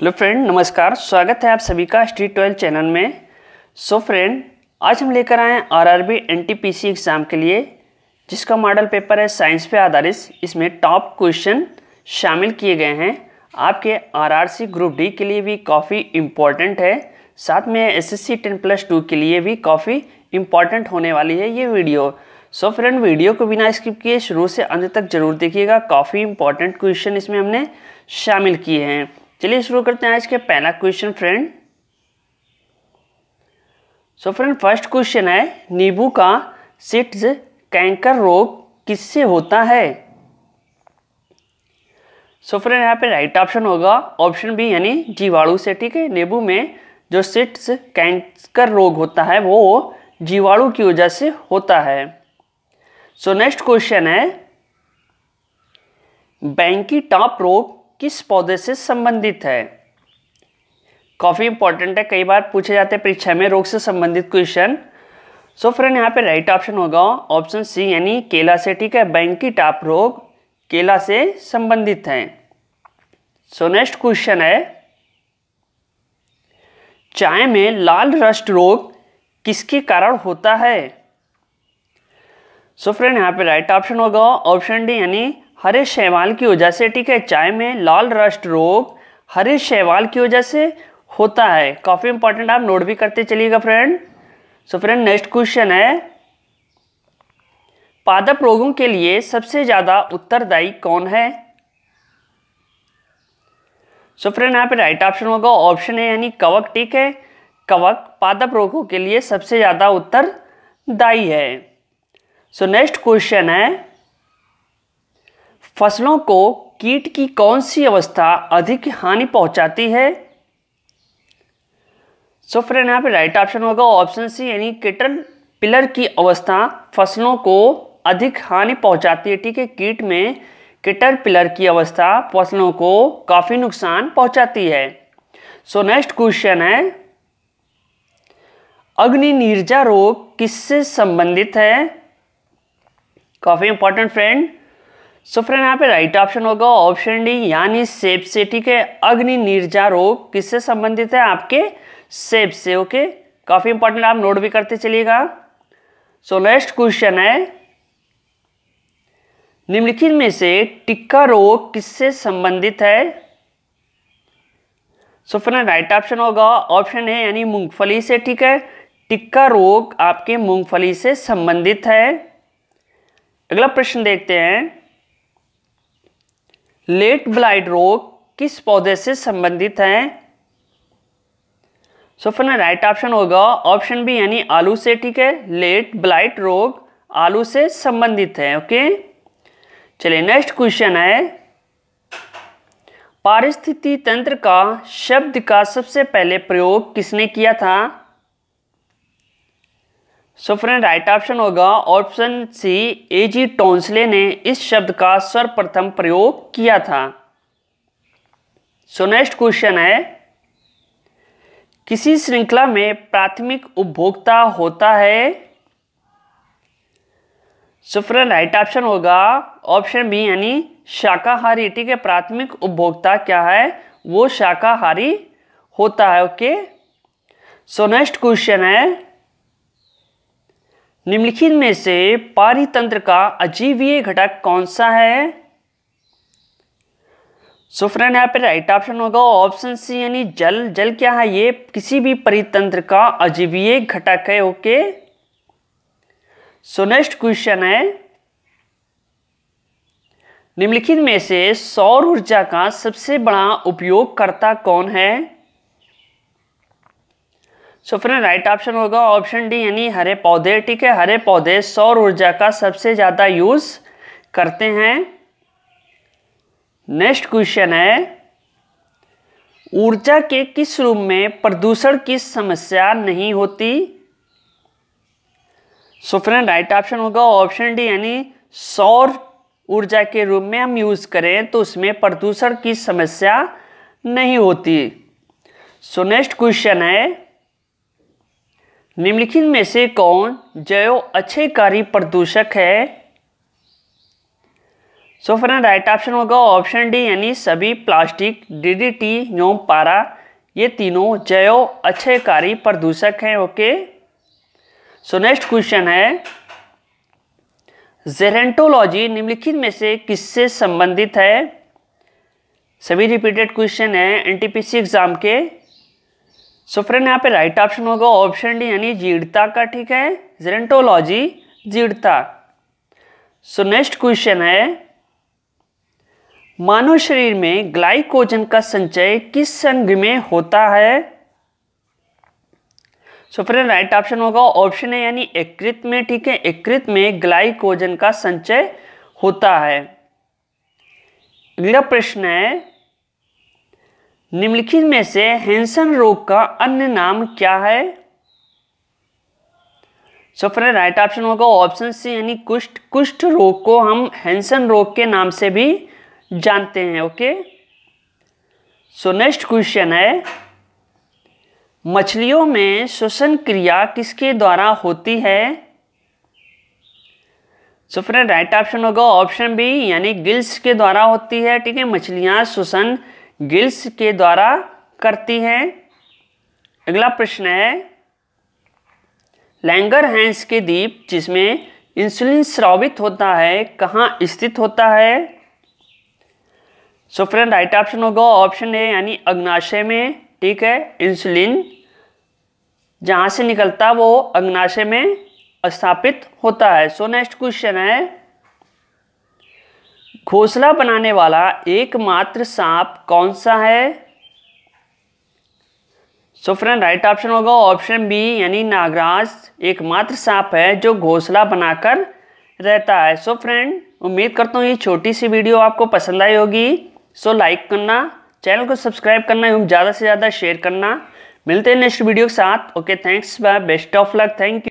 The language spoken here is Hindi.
हेलो फ्रेंड नमस्कार स्वागत है आप सभी का स्ट्रीट ट्वेल्व चैनल में सो so फ्रेंड आज हम लेकर आए हैं आरआरबी एनटीपीसी एग्ज़ाम के लिए जिसका मॉडल पेपर है साइंस पे आधारित इसमें टॉप क्वेश्चन शामिल किए गए हैं आपके आरआरसी ग्रुप डी के लिए भी काफ़ी इम्पोर्टेंट है साथ में S S C ten plus two के लिए भी काफ़ी इम्पॉर्टेंट होने वाली है ये video so so friend video को बिना स्किप किए शुरू से अंत तक जरूर देखिएगा काफ़ी इम्पॉर्टेंट क्वेश्चन इसमें हमने शामिल किए हैं चलिए शुरू करते हैं आज के पहला question friend so friend first question है नींबू का सिट्स कैंकर रोग किससे होता है सो फ्रेंड यहाँ पे राइट ऑप्शन होगा ऑप्शन बी यानी जीवाणु से ठीक है नींबू में जो सिट्स कैंकर रोग होता है वो जीवाणु की वजह से होता है सो नेक्स्ट क्वेश्चन है बैंकी टॉप रोग किस पौधे से संबंधित है काफ़ी इंपॉर्टेंट है कई बार पूछे जाते हैं परीक्षा में रोग से संबंधित क्वेश्चन सो फ्रेंड यहाँ पे राइट ऑप्शन होगा ऑप्शन सी यानी केला से ठीक है बैंकी टाप रोग केला से संबंधित है सो नेक्स्ट क्वेश्चन है चाय में लाल रस्ट रोग किसके कारण होता है सो फ्रेंड यहाँ पे राइट ऑप्शन होगा ऑप्शन डी यानी हरे शैवाल की वजह से ठीक है चाय में लाल रस्ट रोग हरे शैवाल की वजह से होता है काफ़ी इंपॉर्टेंट आप नोट भी करते चलिएगा friend so friend next question है पादप रोगों के लिए सबसे ज़्यादा उत्तरदायी कौन है सो फ्रेंड यहाँ पे राइट ऑप्शन होगा ऑप्शन है यानी कवक ठीक है कवक पादप रोगों के लिए सबसे ज़्यादा उत्तरदायी है सो नेक्स्ट क्वेश्चन है फसलों को कीट की कौन सी अवस्था अधिक हानि पहुंचाती है सो फ्रेंड यहाँ पे राइट ऑप्शन होगा ऑप्शन सी यानी किटन पिलर की अवस्था फसलों को अधिक हानि पहुंचाती है ठीक है कीट में केटर पिलर की अवस्था फसलों को काफ़ी नुकसान पहुंचाती है सो नेक्स्ट क्वेश्चन है अग्नि निर्जा रोग किससे संबंधित है काफ़ी इंपॉर्टेंट फ्रेंड सो फ्रेंड यहाँ पे राइट ऑप्शन होगा ऑप्शन डी यानी सेब से ठीक है अग्नि निर्जा रोग किससे संबंधित है आपके सेब से ओके काफ़ी इंपॉर्टेंट आप नोट भी करते चलिएगा सो नेक्स्ट क्वेश्चन है निम्नलिखित में से टिक्का रोग किससे संबंधित है सो फ्रेंड राइट ऑप्शन होगा ऑप्शन है यानी मूंगफली से ठीक है टिक्का रोग आपके मूंगफली से संबंधित है अगला प्रश्न देखते हैं लेट ब्लाइट रोग किस पौधे से संबंधित हैं सो फिर राइट ऑप्शन होगा ऑप्शन बी यानी आलू से ठीक है लेट ब्लाइट रोग आलू से संबंधित है ओके चलिए नेक्स्ट क्वेश्चन है पारिस्थिति तंत्र का शब्द का सबसे पहले प्रयोग किसने किया था सो फ्रेंड राइट ऑप्शन होगा option C A G Tansley ने इस शब्द का सर्वप्रथम प्रयोग किया था सो नेक्स्ट क्वेश्चन है किसी श्रृंखला में प्राथमिक उपभोक्ता होता है सो फ्रेंड राइट ऑप्शन होगा ऑप्शन बी यानी शाकाहारी ठीक है प्राथमिक उपभोक्ता क्या है वो शाकाहारी होता है ओके सो नेक्स्ट क्वेश्चन है निम्नलिखित में से पारितंत्र का अजीवीय घटक कौन सा है सो फ्रेंड यहाँ पे राइट ऑप्शन होगा ऑप्शन सी यानी जल जल क्या है ये किसी भी परितंत्र का अजीवीय घटक है ओके सो नेक्स्ट क्वेश्चन है निम्नलिखित में से सौर ऊर्जा का सबसे बड़ा उपयोगकर्ता कौन है सो फ्रेंड राइट ऑप्शन होगा ऑप्शन डी यानी हरे पौधे ठीक है हरे पौधे सौर ऊर्जा का सबसे ज़्यादा यूज़ करते हैं नेक्स्ट क्वेश्चन है ऊर्जा के किस रूप में प्रदूषण की समस्या नहीं होती सो फ्रेंड राइट ऑप्शन होगा ऑप्शन डी यानी सौर ऊर्जा के रूप में हम यूज़ करें तो उसमें प्रदूषण की समस्या नहीं होती सो नेक्स्ट क्वेश्चन है निम्नलिखित में से कौन जैव अच्छेकारी प्रदूषक है सो फ्रेंड राइट ऑप्शन होगा ऑप्शन डी यानी सभी प्लास्टिक डीडीटी नोम पारा ये तीनों जैव अच्छेकारी प्रदूषक हैं ओके सो नेक्स्ट क्वेश्चन है जेरेंटोलॉजी निम्नलिखित में से किससे संबंधित है सभी रिपीटेड क्वेश्चन है एनटीपीसी एग्जाम के सो फ्रेंड यहाँ पे राइट ऑप्शन होगा ऑप्शन डी यानी जीड़ता का ठीक है जेरेंटोलॉजी जीड़ता सो नेक्स्ट क्वेश्चन है मानव शरीर में ग्लाइकोजन का संचय किस अंग में होता है सो फ्रेंड राइट ऑप्शन होगा ऑप्शन है यानी एकृत में ठीक है एकृत में ग्लाइकोजन का संचय होता है अगला प्रश्न है निम्नलिखित में से हेंसन रोग का अन्य नाम क्या है सो फ्रेंड राइट ऑप्शन होगा ऑप्शन सी यानी कुष्ठ कुष्ठ रोग को हम हेंसन रोग के नाम से भी जानते हैं ओके सो नेक्स्ट क्वेश्चन है मछलियों में श्वसन क्रिया किसके द्वारा होती है सो फ्रेंड राइट ऑप्शन होगा ऑप्शन बी यानी गिल्स के द्वारा होती है ठीक है मछलियां श्वसन गिल्स के द्वारा करती हैं अगला प्रश्न है लैंगर हैंस के द्वीप जिसमें इंसुलिन श्रावित होता है कहाँ स्थित होता है सो फ्रेंड राइट ऑप्शन होगा ऑप्शन है यानी अग्नाशय में ठीक है इंसुलिन जहाँ से निकलता वो अग्नाशय में स्थापित होता है सो नेक्स्ट क्वेश्चन है घोसला बनाने वाला एकमात्र सांप कौन सा है सो फ्रेंड राइट ऑप्शन होगा ऑप्शन बी यानी नागराज एकमात्र सांप है जो घोसला बनाकर रहता है सो so, फ्रेंड उम्मीद करता हूँ ये छोटी सी वीडियो आपको पसंद आई होगी सो so, लाइक करना चैनल को सब्सक्राइब करना एवं ज़्यादा से ज़्यादा शेयर करना मिलते हैं नेक्स्ट वीडियो के साथ okay thanks bye best of luck thank you